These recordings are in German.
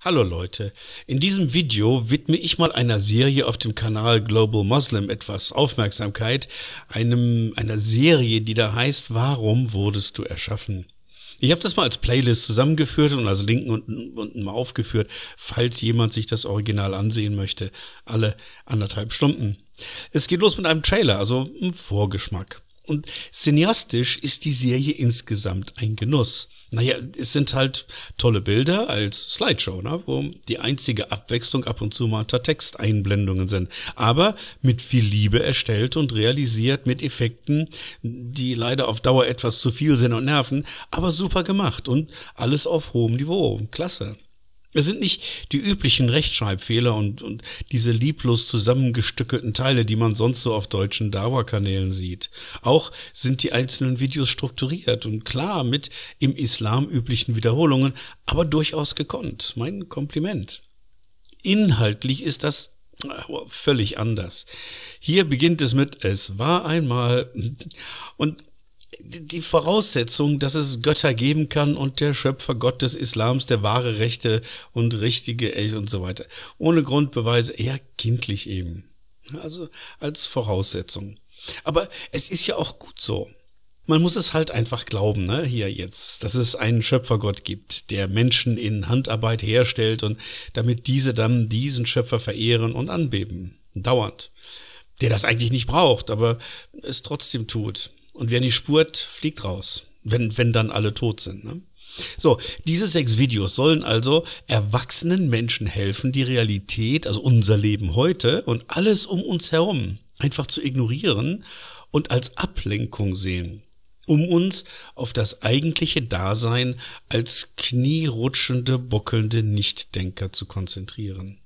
Hallo Leute, in diesem Video widme ich mal einer Serie auf dem Kanal Global Muslim etwas Aufmerksamkeit, einem, einer Serie, die da heißt Warum wurdest du erschaffen? Ich habe das mal als Playlist zusammengeführt und als Linken unten, unten mal aufgeführt, falls jemand sich das Original ansehen möchte, alle anderthalb Stunden. Es geht los mit einem Trailer, also einem Vorgeschmack. Und cineastisch ist die Serie insgesamt ein Genuss. Naja, es sind halt tolle Bilder als Slideshow, ne? wo die einzige Abwechslung ab und zu mal unter Texteinblendungen sind. Aber mit viel Liebe erstellt und realisiert mit Effekten, die leider auf Dauer etwas zu viel sind und nerven, aber super gemacht und alles auf hohem Niveau. Klasse. Es sind nicht die üblichen Rechtschreibfehler und, und diese lieblos zusammengestückelten Teile, die man sonst so auf deutschen Dauerkanälen sieht. Auch sind die einzelnen Videos strukturiert und klar mit im Islam üblichen Wiederholungen, aber durchaus gekonnt. Mein Kompliment. Inhaltlich ist das äh, völlig anders. Hier beginnt es mit Es war einmal und die Voraussetzung, dass es Götter geben kann und der Schöpfer Gott des Islams der wahre Rechte und richtige Elch und so weiter. Ohne Grundbeweise eher kindlich eben. Also als Voraussetzung. Aber es ist ja auch gut so. Man muss es halt einfach glauben, ne, hier jetzt, dass es einen Schöpfergott gibt, der Menschen in Handarbeit herstellt und damit diese dann diesen Schöpfer verehren und anbeben. Dauernd. Der das eigentlich nicht braucht, aber es trotzdem tut. Und wer nicht spurt, fliegt raus, wenn, wenn dann alle tot sind. Ne? So, diese sechs Videos sollen also erwachsenen Menschen helfen, die Realität, also unser Leben heute und alles um uns herum einfach zu ignorieren und als Ablenkung sehen, um uns auf das eigentliche Dasein als knierutschende, buckelnde Nichtdenker zu konzentrieren.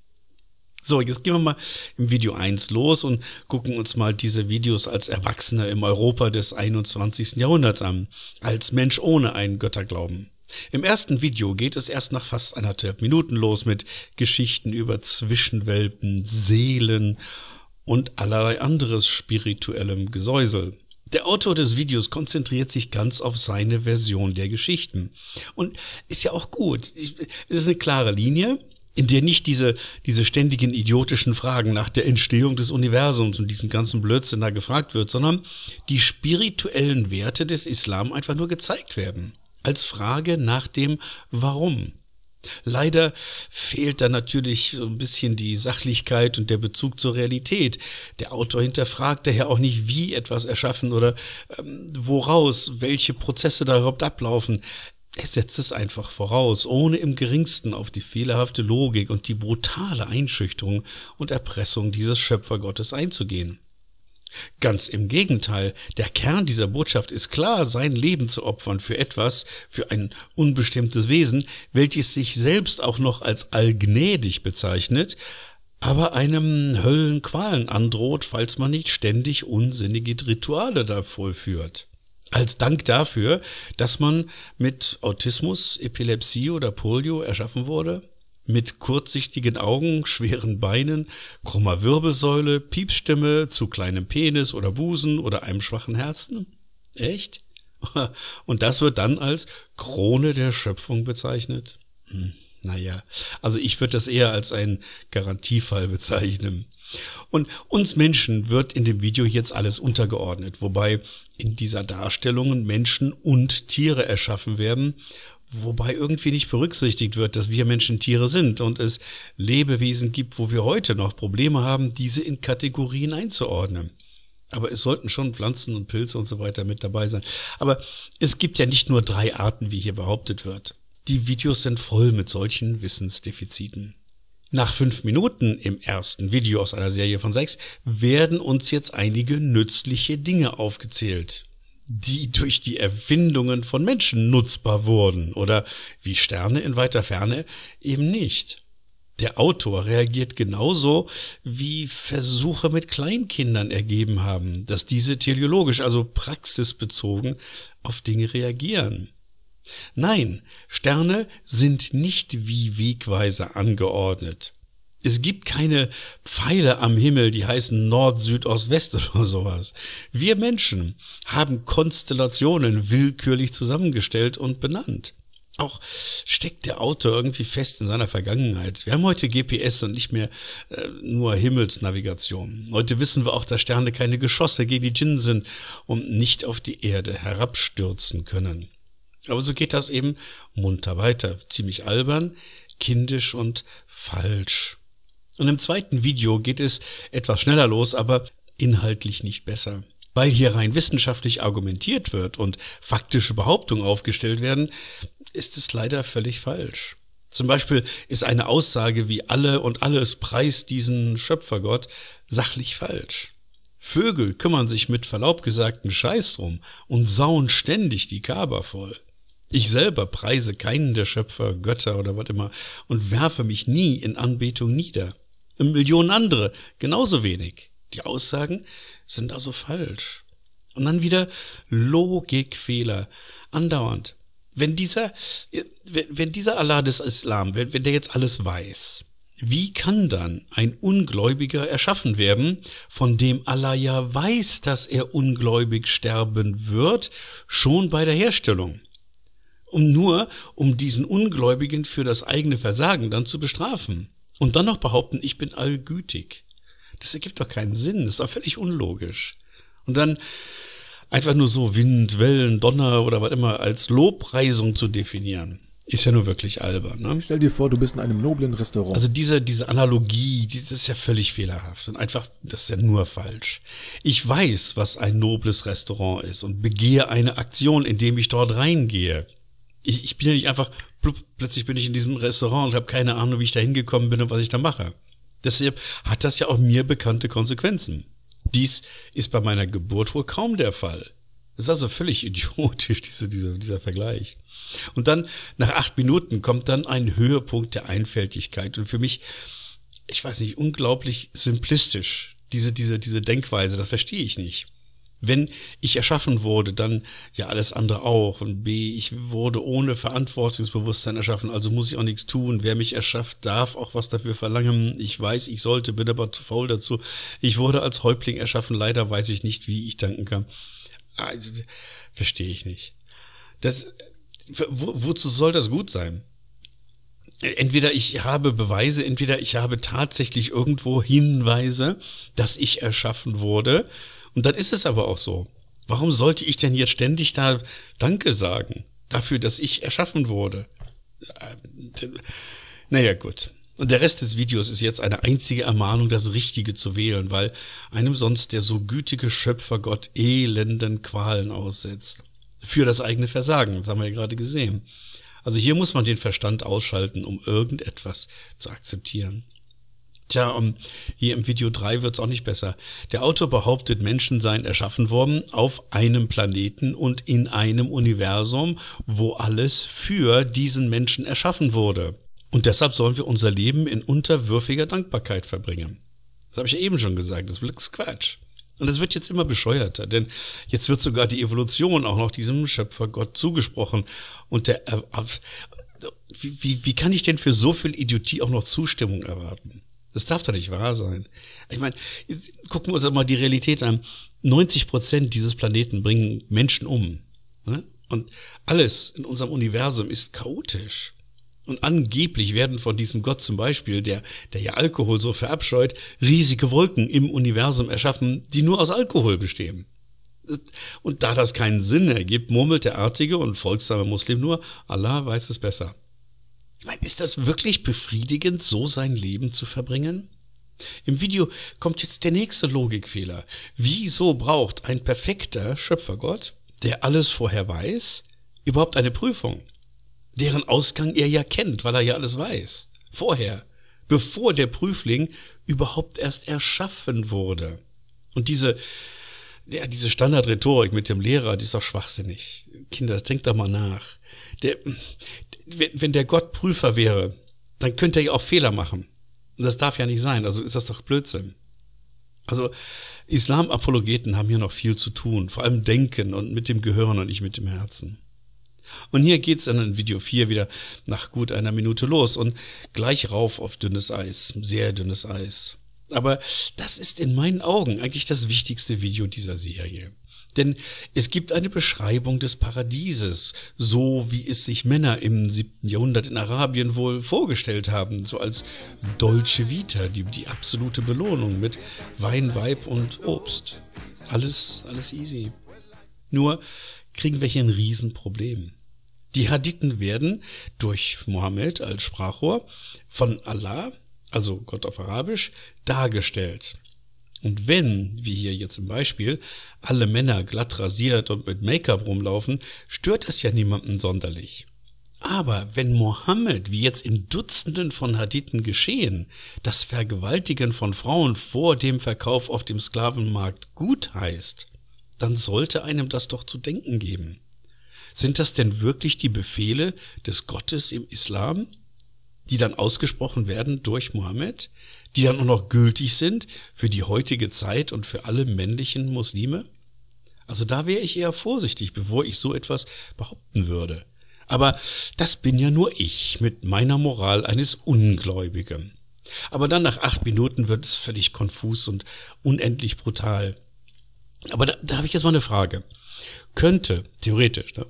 So, jetzt gehen wir mal im Video 1 los und gucken uns mal diese Videos als Erwachsene im Europa des 21. Jahrhunderts an, als Mensch ohne einen Götterglauben. Im ersten Video geht es erst nach fast anderthalb Minuten los mit Geschichten über Zwischenwelpen, Seelen und allerlei anderes spirituellem Gesäusel. Der Autor des Videos konzentriert sich ganz auf seine Version der Geschichten. Und ist ja auch gut. Es ist eine klare Linie, in der nicht diese, diese ständigen idiotischen Fragen nach der Entstehung des Universums und diesem ganzen Blödsinn da gefragt wird, sondern die spirituellen Werte des Islam einfach nur gezeigt werden. Als Frage nach dem Warum. Leider fehlt da natürlich so ein bisschen die Sachlichkeit und der Bezug zur Realität. Der Autor hinterfragt daher auch nicht, wie etwas erschaffen oder ähm, woraus, welche Prozesse da überhaupt ablaufen. Er setzt es einfach voraus, ohne im geringsten auf die fehlerhafte Logik und die brutale Einschüchterung und Erpressung dieses Schöpfergottes einzugehen. Ganz im Gegenteil, der Kern dieser Botschaft ist klar, sein Leben zu opfern für etwas, für ein unbestimmtes Wesen, welches sich selbst auch noch als allgnädig bezeichnet, aber einem Höllenqualen androht, falls man nicht ständig unsinnige Rituale da vollführt als Dank dafür, dass man mit Autismus, Epilepsie oder Polio erschaffen wurde, mit kurzsichtigen Augen, schweren Beinen, krummer Wirbelsäule, Piepsstimme, zu kleinem Penis oder Busen oder einem schwachen Herzen? Echt? Und das wird dann als Krone der Schöpfung bezeichnet? Hm, naja, also ich würde das eher als einen Garantiefall bezeichnen. Und uns Menschen wird in dem Video jetzt alles untergeordnet, wobei in dieser Darstellung Menschen und Tiere erschaffen werden, wobei irgendwie nicht berücksichtigt wird, dass wir Menschen Tiere sind und es Lebewesen gibt, wo wir heute noch Probleme haben, diese in Kategorien einzuordnen. Aber es sollten schon Pflanzen und Pilze und so weiter mit dabei sein. Aber es gibt ja nicht nur drei Arten, wie hier behauptet wird. Die Videos sind voll mit solchen Wissensdefiziten. Nach fünf Minuten im ersten Video aus einer Serie von sechs werden uns jetzt einige nützliche Dinge aufgezählt, die durch die Erfindungen von Menschen nutzbar wurden oder wie Sterne in weiter Ferne eben nicht. Der Autor reagiert genauso, wie Versuche mit Kleinkindern ergeben haben, dass diese teleologisch, also praxisbezogen, auf Dinge reagieren. Nein, Sterne sind nicht wie Wegweiser angeordnet. Es gibt keine Pfeile am Himmel, die heißen Nord, Süd, Ost, West oder sowas. Wir Menschen haben Konstellationen willkürlich zusammengestellt und benannt. Auch steckt der Autor irgendwie fest in seiner Vergangenheit. Wir haben heute GPS und nicht mehr äh, nur Himmelsnavigation. Heute wissen wir auch, dass Sterne keine Geschosse gegen die Djinn sind und nicht auf die Erde herabstürzen können. Aber so geht das eben munter weiter, ziemlich albern, kindisch und falsch. Und im zweiten Video geht es etwas schneller los, aber inhaltlich nicht besser. Weil hier rein wissenschaftlich argumentiert wird und faktische Behauptungen aufgestellt werden, ist es leider völlig falsch. Zum Beispiel ist eine Aussage wie alle und alles preist diesen Schöpfergott sachlich falsch. Vögel kümmern sich mit Verlaub gesagten Scheiß drum und sauen ständig die Kaber voll. Ich selber preise keinen der Schöpfer, Götter oder was immer und werfe mich nie in Anbetung nieder. Millionen andere genauso wenig. Die Aussagen sind also falsch. Und dann wieder Logikfehler. Andauernd. Wenn dieser, wenn dieser Allah des Islam, wenn, wenn der jetzt alles weiß, wie kann dann ein Ungläubiger erschaffen werden, von dem Allah ja weiß, dass er ungläubig sterben wird, schon bei der Herstellung? um nur, um diesen Ungläubigen für das eigene Versagen dann zu bestrafen. Und dann noch behaupten, ich bin allgütig. Das ergibt doch keinen Sinn, das ist doch völlig unlogisch. Und dann einfach nur so Wind, Wellen, Donner oder was immer als Lobpreisung zu definieren. Ist ja nur wirklich albern. Ne? Stell dir vor, du bist in einem noblen Restaurant. Also diese, diese Analogie, die, das ist ja völlig fehlerhaft und einfach, das ist ja nur falsch. Ich weiß, was ein nobles Restaurant ist und begehe eine Aktion, indem ich dort reingehe ich, ich bin ja nicht einfach, blub, plötzlich bin ich in diesem Restaurant und habe keine Ahnung, wie ich da hingekommen bin und was ich da mache. Deshalb hat das ja auch mir bekannte Konsequenzen. Dies ist bei meiner Geburt wohl kaum der Fall. Das ist also völlig idiotisch, diese, diese, dieser Vergleich. Und dann, nach acht Minuten, kommt dann ein Höhepunkt der Einfältigkeit. Und für mich, ich weiß nicht, unglaublich simplistisch, diese, diese, diese Denkweise, das verstehe ich nicht wenn ich erschaffen wurde, dann ja alles andere auch. Und B, ich wurde ohne Verantwortungsbewusstsein erschaffen, also muss ich auch nichts tun. Wer mich erschafft, darf auch was dafür verlangen. Ich weiß, ich sollte, bin aber zu faul dazu. Ich wurde als Häuptling erschaffen, leider weiß ich nicht, wie ich danken kann. Also, verstehe ich nicht. Das, wo, wozu soll das gut sein? entweder ich habe Beweise, entweder ich habe tatsächlich irgendwo Hinweise, dass ich erschaffen wurde, und dann ist es aber auch so. Warum sollte ich denn jetzt ständig da Danke sagen dafür, dass ich erschaffen wurde? Äh, naja, gut. Und der Rest des Videos ist jetzt eine einzige Ermahnung, das Richtige zu wählen, weil einem sonst der so gütige Schöpfergott elenden Qualen aussetzt. Für das eigene Versagen, das haben wir ja gerade gesehen. Also hier muss man den Verstand ausschalten, um irgendetwas zu akzeptieren. Tja, um, hier im Video 3 wird's auch nicht besser. Der Autor behauptet, Menschen seien erschaffen worden auf einem Planeten und in einem Universum, wo alles für diesen Menschen erschaffen wurde. Und deshalb sollen wir unser Leben in unterwürfiger Dankbarkeit verbringen. Das habe ich ja eben schon gesagt, das ist Quatsch. Und es wird jetzt immer bescheuerter, denn jetzt wird sogar die Evolution auch noch diesem Schöpfergott zugesprochen. Und der, äh, wie, wie, wie kann ich denn für so viel Idiotie auch noch Zustimmung erwarten? Das darf doch nicht wahr sein. Ich meine, gucken wir uns doch mal die Realität an. 90 Prozent dieses Planeten bringen Menschen um. Ne? Und alles in unserem Universum ist chaotisch. Und angeblich werden von diesem Gott zum Beispiel, der, der ja Alkohol so verabscheut, riesige Wolken im Universum erschaffen, die nur aus Alkohol bestehen. Und da das keinen Sinn ergibt, murmelt der artige und folgsame Muslim nur, Allah weiß es besser. Ich meine, ist das wirklich befriedigend, so sein Leben zu verbringen? Im Video kommt jetzt der nächste Logikfehler. Wieso braucht ein perfekter Schöpfergott, der alles vorher weiß, überhaupt eine Prüfung, deren Ausgang er ja kennt, weil er ja alles weiß, vorher, bevor der Prüfling überhaupt erst erschaffen wurde? Und diese ja, diese Standardrhetorik mit dem Lehrer, die ist doch schwachsinnig. Kinder, denkt doch mal nach der, wenn der Gott Prüfer wäre, dann könnte er ja auch Fehler machen. Und das darf ja nicht sein. Also ist das doch Blödsinn. Also Islam-Apologeten haben hier noch viel zu tun, vor allem denken und mit dem Gehirn und nicht mit dem Herzen. Und hier geht's dann in Video 4 wieder nach gut einer Minute los und gleich rauf auf dünnes Eis, sehr dünnes Eis. Aber das ist in meinen Augen eigentlich das wichtigste Video dieser Serie. Denn es gibt eine Beschreibung des Paradieses, so wie es sich Männer im siebten Jahrhundert in Arabien wohl vorgestellt haben, so als Dolce Vita, die, die absolute Belohnung mit Wein, Weib und Obst. Alles, alles easy. Nur kriegen wir hier ein Riesenproblem. Die Hadithen werden durch Mohammed als Sprachrohr von Allah, also Gott auf Arabisch, dargestellt. Und wenn, wie hier jetzt im Beispiel, alle Männer glatt rasiert und mit Make-up rumlaufen, stört es ja niemanden sonderlich. Aber wenn Mohammed, wie jetzt in Dutzenden von Hadithen geschehen, das Vergewaltigen von Frauen vor dem Verkauf auf dem Sklavenmarkt gut heißt, dann sollte einem das doch zu denken geben. Sind das denn wirklich die Befehle des Gottes im Islam? die dann ausgesprochen werden durch Mohammed, die dann auch noch gültig sind für die heutige Zeit und für alle männlichen Muslime? Also da wäre ich eher vorsichtig, bevor ich so etwas behaupten würde. Aber das bin ja nur ich mit meiner Moral eines Ungläubigen. Aber dann nach acht Minuten wird es völlig konfus und unendlich brutal. Aber da, da habe ich jetzt mal eine Frage. Könnte, theoretisch, ne,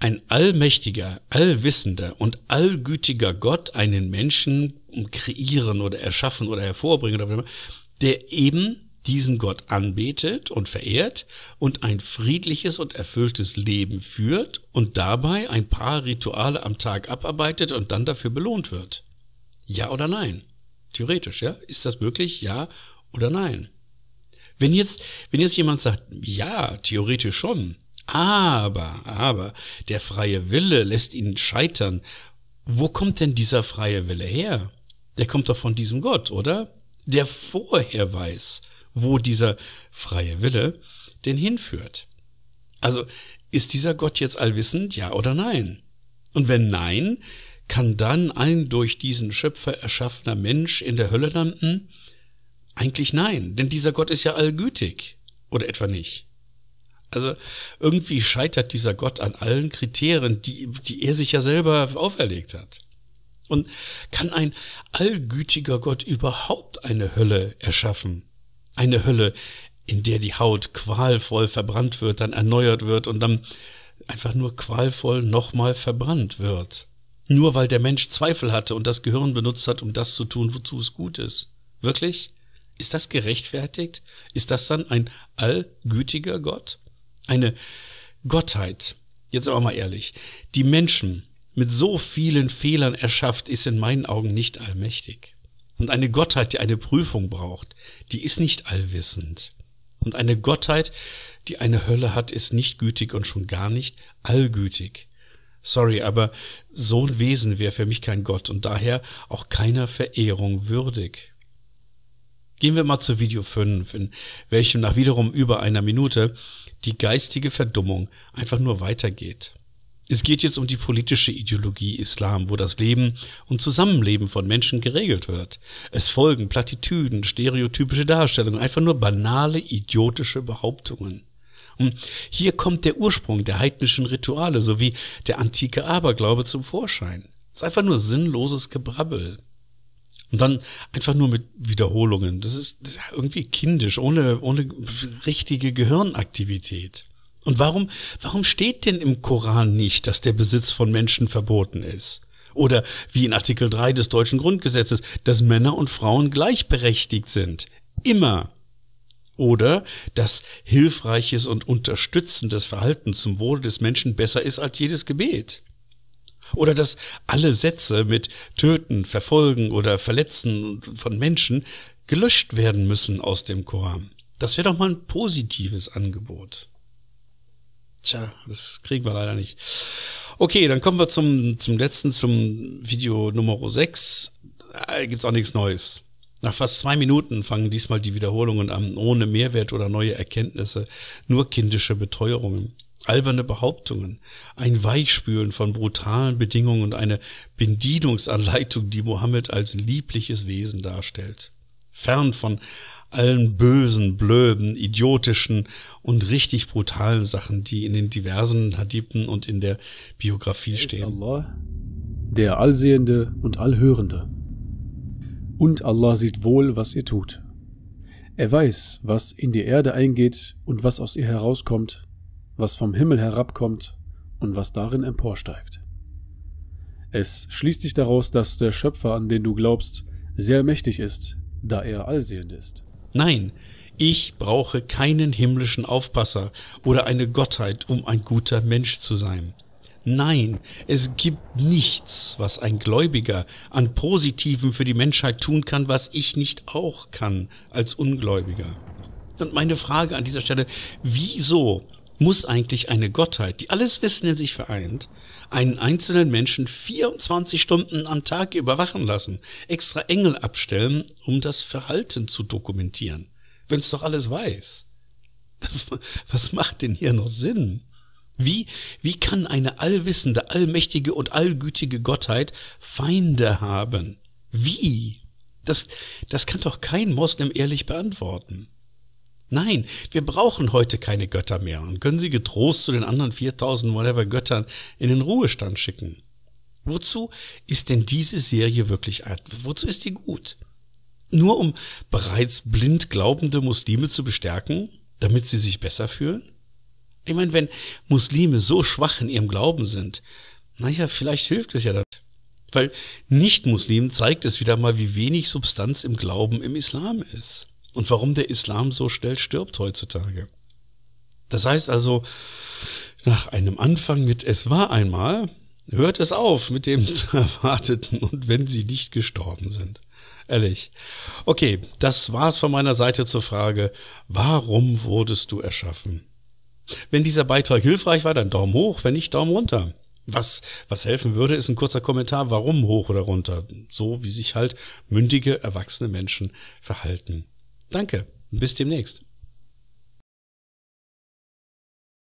ein allmächtiger, allwissender und allgütiger Gott einen Menschen kreieren oder erschaffen oder hervorbringen, oder der eben diesen Gott anbetet und verehrt und ein friedliches und erfülltes Leben führt und dabei ein paar Rituale am Tag abarbeitet und dann dafür belohnt wird. Ja oder nein? Theoretisch, ja? Ist das möglich? Ja oder nein? Wenn jetzt, wenn jetzt jemand sagt, ja, theoretisch schon, aber, aber der freie Wille lässt ihn scheitern. Wo kommt denn dieser freie Wille her? Der kommt doch von diesem Gott, oder? Der vorher weiß, wo dieser freie Wille denn hinführt. Also ist dieser Gott jetzt allwissend, ja oder nein? Und wenn nein, kann dann ein durch diesen Schöpfer erschaffener Mensch in der Hölle landen? Eigentlich nein, denn dieser Gott ist ja allgütig. Oder etwa nicht? Also irgendwie scheitert dieser Gott an allen Kriterien, die, die er sich ja selber auferlegt hat. Und kann ein allgütiger Gott überhaupt eine Hölle erschaffen? Eine Hölle, in der die Haut qualvoll verbrannt wird, dann erneuert wird und dann einfach nur qualvoll nochmal verbrannt wird. Nur weil der Mensch Zweifel hatte und das Gehirn benutzt hat, um das zu tun, wozu es gut ist. Wirklich? Ist das gerechtfertigt? Ist das dann ein allgütiger Gott? Eine Gottheit, jetzt aber mal ehrlich, die Menschen mit so vielen Fehlern erschafft, ist in meinen Augen nicht allmächtig. Und eine Gottheit, die eine Prüfung braucht, die ist nicht allwissend. Und eine Gottheit, die eine Hölle hat, ist nicht gütig und schon gar nicht allgütig. Sorry, aber so ein Wesen wäre für mich kein Gott und daher auch keiner Verehrung würdig. Gehen wir mal zu Video 5, in welchem nach wiederum über einer Minute die geistige Verdummung einfach nur weitergeht. Es geht jetzt um die politische Ideologie Islam, wo das Leben und Zusammenleben von Menschen geregelt wird. Es folgen Plattitüden, stereotypische Darstellungen, einfach nur banale, idiotische Behauptungen. Und hm, hier kommt der Ursprung der heidnischen Rituale sowie der antike Aberglaube zum Vorschein. Es ist einfach nur sinnloses Gebrabbel. Und dann einfach nur mit Wiederholungen. Das ist irgendwie kindisch, ohne, ohne richtige Gehirnaktivität. Und warum, warum steht denn im Koran nicht, dass der Besitz von Menschen verboten ist? Oder wie in Artikel 3 des deutschen Grundgesetzes, dass Männer und Frauen gleichberechtigt sind. Immer. Oder dass hilfreiches und unterstützendes Verhalten zum Wohle des Menschen besser ist als jedes Gebet. Oder dass alle Sätze mit töten, verfolgen oder verletzen von Menschen gelöscht werden müssen aus dem Koran. Das wäre doch mal ein positives Angebot. Tja, das kriegen wir leider nicht. Okay, dann kommen wir zum, zum letzten, zum Video Nummer 6. Da äh, gibt's auch nichts Neues. Nach fast zwei Minuten fangen diesmal die Wiederholungen an, ohne Mehrwert oder neue Erkenntnisse, nur kindische Beteuerungen alberne Behauptungen, ein Weichspülen von brutalen Bedingungen und eine Bedienungsanleitung, die Mohammed als liebliches Wesen darstellt. Fern von allen bösen, blöden, idiotischen und richtig brutalen Sachen, die in den diversen Hadithen und in der Biografie stehen. Allah, der Allsehende und Allhörende. Und Allah sieht wohl, was ihr tut. Er weiß, was in die Erde eingeht und was aus ihr herauskommt, was vom Himmel herabkommt und was darin emporsteigt. Es schließt sich daraus, dass der Schöpfer, an den du glaubst, sehr mächtig ist, da er allsehend ist. Nein, ich brauche keinen himmlischen Aufpasser oder eine Gottheit, um ein guter Mensch zu sein. Nein, es gibt nichts, was ein Gläubiger an Positiven für die Menschheit tun kann, was ich nicht auch kann als Ungläubiger. Und meine Frage an dieser Stelle, wieso muss eigentlich eine Gottheit, die alles Wissen in sich vereint, einen einzelnen Menschen 24 Stunden am Tag überwachen lassen, extra Engel abstellen, um das Verhalten zu dokumentieren, wenn es doch alles weiß? Das, was macht denn hier noch Sinn? Wie, wie kann eine allwissende, allmächtige und allgütige Gottheit Feinde haben? Wie? Das, das kann doch kein Moslem ehrlich beantworten. Nein, wir brauchen heute keine Götter mehr und können sie getrost zu den anderen 4000 whatever Göttern in den Ruhestand schicken. Wozu ist denn diese Serie wirklich, wozu ist die gut? Nur um bereits blind glaubende Muslime zu bestärken, damit sie sich besser fühlen? Ich meine, wenn Muslime so schwach in ihrem Glauben sind, naja, vielleicht hilft es ja dann. Weil Nicht-Muslimen zeigt es wieder mal, wie wenig Substanz im Glauben im Islam ist und warum der Islam so schnell stirbt heutzutage. Das heißt also, nach einem Anfang mit Es war einmal, hört es auf mit dem zu erwarteten und wenn sie nicht gestorben sind. Ehrlich. Okay, das war's von meiner Seite zur Frage, warum wurdest du erschaffen? Wenn dieser Beitrag hilfreich war, dann Daumen hoch, wenn nicht, Daumen runter. Was, was helfen würde, ist ein kurzer Kommentar, warum hoch oder runter, so wie sich halt mündige, erwachsene Menschen verhalten. Danke. Bis demnächst.